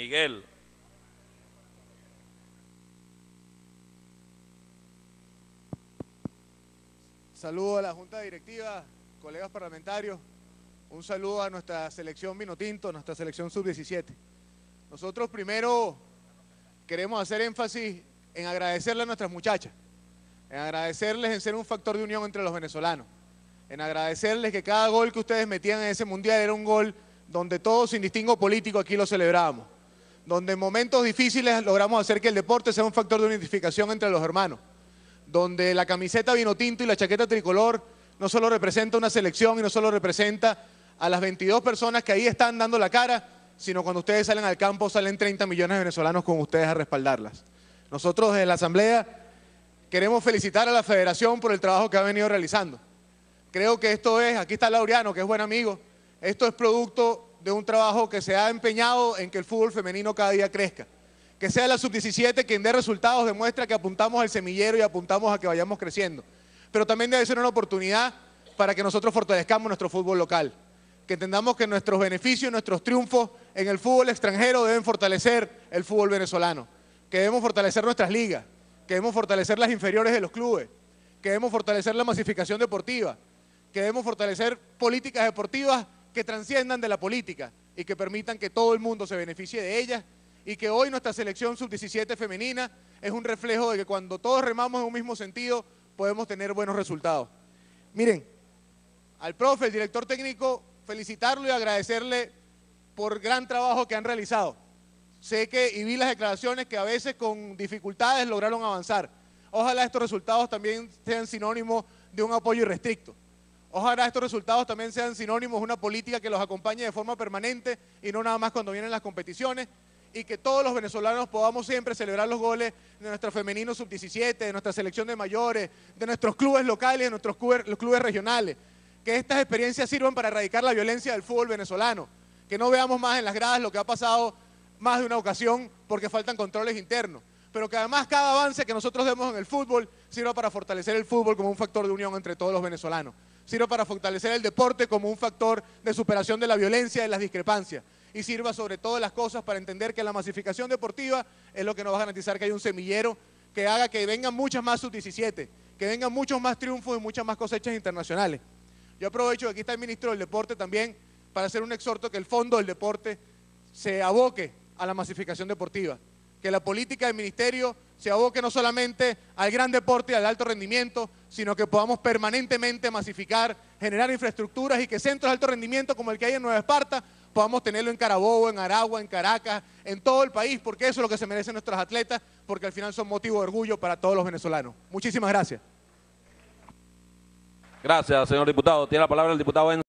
Miguel. Saludo a la Junta Directiva, colegas parlamentarios, un saludo a nuestra selección vinotinto, nuestra selección sub-17. Nosotros primero queremos hacer énfasis en agradecerle a nuestras muchachas, en agradecerles en ser un factor de unión entre los venezolanos, en agradecerles que cada gol que ustedes metían en ese mundial era un gol donde todos sin distingo político aquí lo celebrábamos donde en momentos difíciles logramos hacer que el deporte sea un factor de unificación entre los hermanos, donde la camiseta vino tinto y la chaqueta tricolor no solo representa una selección y no solo representa a las 22 personas que ahí están dando la cara, sino cuando ustedes salen al campo salen 30 millones de venezolanos con ustedes a respaldarlas. Nosotros desde la Asamblea queremos felicitar a la Federación por el trabajo que ha venido realizando. Creo que esto es, aquí está Laureano, que es buen amigo, esto es producto de un trabajo que se ha empeñado en que el fútbol femenino cada día crezca. Que sea la sub-17 quien dé resultados, demuestra que apuntamos al semillero y apuntamos a que vayamos creciendo. Pero también debe ser una oportunidad para que nosotros fortalezcamos nuestro fútbol local. Que entendamos que nuestros beneficios, nuestros triunfos en el fútbol extranjero deben fortalecer el fútbol venezolano. Que debemos fortalecer nuestras ligas, que debemos fortalecer las inferiores de los clubes, que debemos fortalecer la masificación deportiva, que debemos fortalecer políticas deportivas que trasciendan de la política y que permitan que todo el mundo se beneficie de ellas y que hoy nuestra selección sub-17 femenina es un reflejo de que cuando todos remamos en un mismo sentido podemos tener buenos resultados. Miren, al profe, el director técnico, felicitarlo y agradecerle por gran trabajo que han realizado. Sé que y vi las declaraciones que a veces con dificultades lograron avanzar. Ojalá estos resultados también sean sinónimo de un apoyo irrestricto. Ojalá estos resultados también sean sinónimos de una política que los acompañe de forma permanente y no nada más cuando vienen las competiciones y que todos los venezolanos podamos siempre celebrar los goles de nuestro femenino sub-17, de nuestra selección de mayores, de nuestros clubes locales, de nuestros clubes regionales. Que estas experiencias sirvan para erradicar la violencia del fútbol venezolano. Que no veamos más en las gradas lo que ha pasado más de una ocasión porque faltan controles internos. Pero que además cada avance que nosotros demos en el fútbol sirva para fortalecer el fútbol como un factor de unión entre todos los venezolanos sirva para fortalecer el deporte como un factor de superación de la violencia y las discrepancias. Y sirva sobre todo las cosas para entender que la masificación deportiva es lo que nos va a garantizar que hay un semillero que haga que vengan muchas más sub-17, que vengan muchos más triunfos y muchas más cosechas internacionales. Yo aprovecho que aquí está el ministro del Deporte también para hacer un exhorto que el Fondo del Deporte se aboque a la masificación deportiva, que la política del ministerio se aboque no solamente al gran deporte y al alto rendimiento, sino que podamos permanentemente masificar, generar infraestructuras y que centros de alto rendimiento como el que hay en Nueva Esparta podamos tenerlo en Carabobo, en Aragua, en Caracas, en todo el país, porque eso es lo que se merecen nuestros atletas, porque al final son motivo de orgullo para todos los venezolanos. Muchísimas gracias. Gracias, señor diputado. Tiene la palabra el diputado en